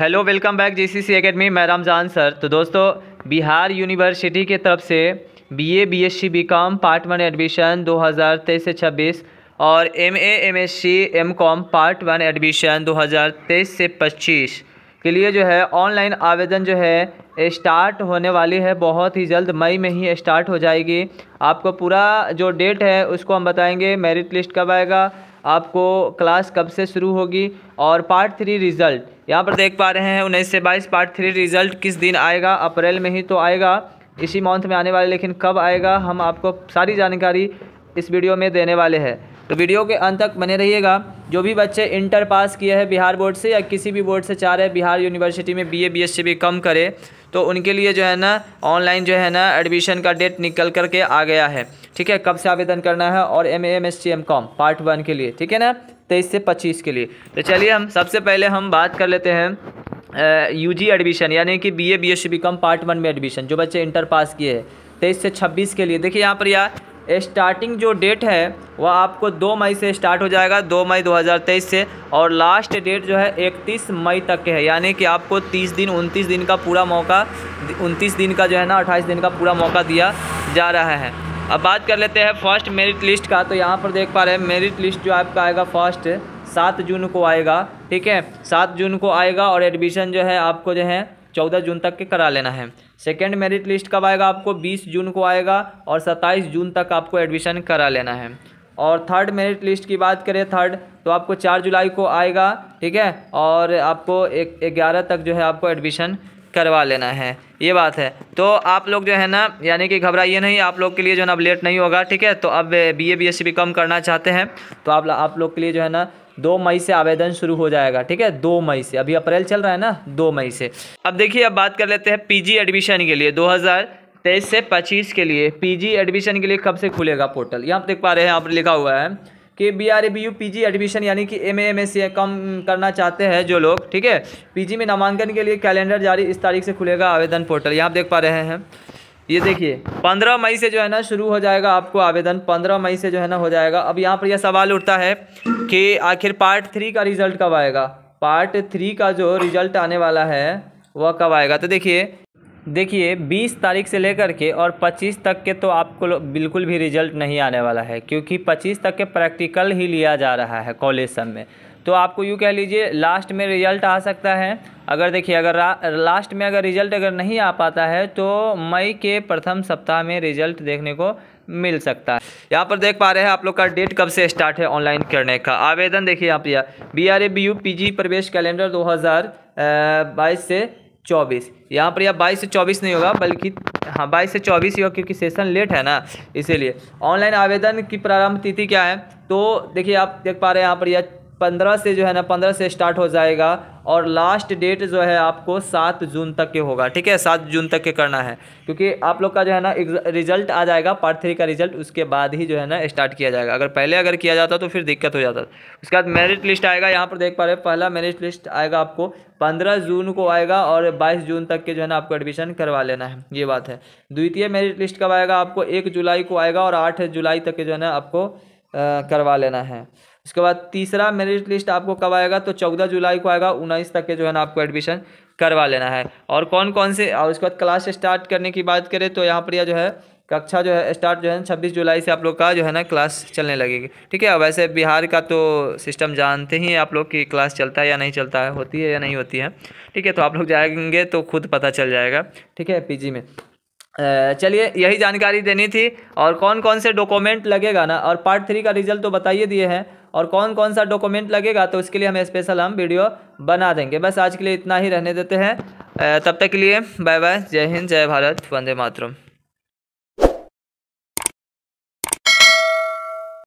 hello welcome back C academy मैं Ramzan sir तो दोस्तों बिहार यूनिवर्सिटी के तरफ से BA BSc BCom part one admission 2023 से 26 और MA MSc MCom part one admission 2023 से 25 के लिए जो है ऑनलाइन आवेदन जो है स्टार्ट होने वाली है बहुत ही जल्द मई में ही स्टार्ट हो जाएगी आपको पूरा जो डेट है उसको हम बताएंगे मेरिट लिस्ट कब आएगा आपको क्लास कब से शुरू होगी और पार्ट थ्री रिज़ल्ट यहाँ पर देख पा रहे हैं उन्नीस से बाईस पार्ट थ्री रिज़ल्ट किस दिन आएगा अप्रैल में ही तो आएगा इसी मंथ में आने वाले लेकिन कब आएगा हम आपको सारी जानकारी इस वीडियो में देने वाले हैं तो वीडियो के अंत तक बने रहिएगा जो भी बच्चे इंटर पास किए हैं बिहार बोर्ड से या किसी भी बोर्ड से चाह रहे बिहार यूनिवर्सिटी में बी एस सी भी कम करे तो उनके लिए जो है ना ऑनलाइन जो है ना एडमिशन का डेट निकल कर के आ गया है ठीक है कब से आवेदन करना है और M M S C M com part one के लिए ठीक है ना तेईस से पच्चीस के लिए तो चलिए हम सबसे पहले हम बात कर लेते हैं यू जी एडमिशन यानी कि B B A S C B com part one में एडमिशन जो बच्चे इंटर पास किए हैं तेईस से छब्बीस के लिए देखिए यहाँ पर यार स्टार्टिंग जो डेट है वह आपको दो मई से स्टार्ट हो जाएगा दो मई 2023 से और लास्ट डेट जो है इकतीस मई तक के है यानी कि आपको तीस दिन उनतीस दिन का पूरा मौका उनतीस दिन का जो है ना अट्ठाईस दिन का पूरा मौका दिया जा रहा है अब बात कर लेते हैं फर्स्ट मेरिट लिस्ट का तो यहाँ पर देख पा रहे हैं मेरिट लिस्ट जो आपका आएगा फर्स्ट सात जून को आएगा ठीक है सात जून को आएगा और एडमिशन जो है आपको जो है चौदह जून तक के करा लेना है सेकेंड मेरिट लिस्ट कब आएगा आपको बीस जून को आएगा और सत्ताईस जून तक आपको एडमिशन करा लेना है और थर्ड मेरिट लिस्ट की बात करें थर्ड तो आपको चार जुलाई को आएगा ठीक है और आपको एक ग्यारह तक जो है आपको एडमिशन करवा लेना है ये बात है तो आप लोग जो है ना यानी कि घबराइए नहीं आप लोग के लिए जो है ना अब लेट नहीं होगा ठीक है तो अब B A B S C भी कम करना चाहते हैं तो आप आप लोग के लिए जो है ना दो मई से आवेदन शुरू हो जाएगा ठीक है दो मई से अभी अप्रैल चल रहा है ना दो मई से अब देखिए अब बात कर लेते हैं पीजी एडमिशन के लिए 2023 से 25 के लिए पीजी एडमिशन के लिए कब से खुलेगा पोर्टल यहाँ देख पा रहे हैं यहाँ पर लिखा हुआ है कि B R A B U P G admission यानी कि एम एम एस सी कम करना चाहते हैं जो लोग ठीक है पी जी में नामांकन के लिए कैलेंडर जारी इस तारीख से खुलेगा आवेदन पोर्टल यहाँ देख पा रहे हैं ये देखिए पंद्रह मई से जो है ना शुरू हो जाएगा आपको आवेदन पंद्रह मई से जो है ना हो जाएगा अब यहाँ पर यह सवाल उठता है कि आखिर पार्ट थ्री का रिजल्ट कब आएगा पार्ट थ्री का जो रिजल्ट आने वाला है वह कब आएगा तो देखिए देखिए 20 तारीख से लेकर के और 25 तक के तो आपको बिल्कुल भी रिजल्ट नहीं आने वाला है क्योंकि 25 तक के प्रैक्टिकल ही लिया जा रहा है कॉलेज सब में तो आपको यूँ कह लीजिए लास्ट में रिज़ल्ट आ सकता है अगर देखिए अगर लास्ट में अगर रिज़ल्ट अगर नहीं आ पाता है तो मई के प्रथम सप्ताह में रिज़ल्ट देखने को मिल सकता है यहाँ पर देख पा रहे हैं आप लोग का डेट कब से स्टार्ट है ऑनलाइन करने का आवेदन देखिए आप यहाँ B R A B U P G प्रवेश कैलेंडर दो हज़ार बाईस से चौबीस यहाँ पर यह बाईस से चौबीस नहीं होगा बल्कि हाँ बाईस से चौबीस ही होगा क्योंकि सेशन लेट है ना इसीलिए ऑनलाइन आवेदन की प्रारंभ तिथि क्या है तो देखिए आप देख पा रहे हैं यहाँ पर यह पंद्रह से जो है ना पंद्रह से स्टार्ट हो जाएगा और लास्ट डेट जो है आपको सात जून तक के होगा ठीक है सात जून तक के करना है क्योंकि आप लोग का जो है ना रिजल्ट आ जाएगा पार्ट थ्री का रिजल्ट उसके बाद ही जो है ना स्टार्ट किया जाएगा अगर पहले अगर किया जाता तो फिर दिक्कत हो जाता उसके बाद मेरिट लिस्ट आएगा यहाँ पर देख पा रहे पहला मेरिट लिस्ट आएगा आपको पंद्रह जून को आएगा और बाईस जून तक के जो है ना आपको एडमिशन करवा लेना है ये बात है द्वितीय मेरिट लिस्ट कब आएगा आपको एक जुलाई को आएगा और आठ जुलाई तक के जो है ना आपको करवा लेना है इसके बाद तीसरा मेरिट लिस्ट आपको कब आएगा तो चौदह जुलाई को आएगा उन्नीस तक के जो है ना आपको एडमिशन करवा लेना है और कौन कौन से और उसके बाद क्लास स्टार्ट करने की बात करें तो यहाँ पर यह जो है कक्षा जो है स्टार्ट जो है छब्बीस जुलाई से आप लोग का जो है ना क्लास चलने लगेगी ठीक है वैसे बिहार का तो सिस्टम जानते ही हैं आप लोग कि क्लास चलता है या नहीं चलता है होती है या नहीं होती है ठीक है तो आप लोग जाएंगे तो खुद पता चल जाएगा ठीक है पीजी में चलिए यही जानकारी देनी थी और कौन कौन से डॉक्यूमेंट लगेगा ना और पार्ट थ्री का रिजल्ट तो बताइए दिए हैं और कौन कौन सा डॉक्यूमेंट लगेगा तो उसके लिए हम स्पेशल हम वीडियो बना देंगे बस आज के लिए इतना ही रहने देते हैं तब तक के लिए बाय बाय जय हिंद जय भारत वंदे मातरम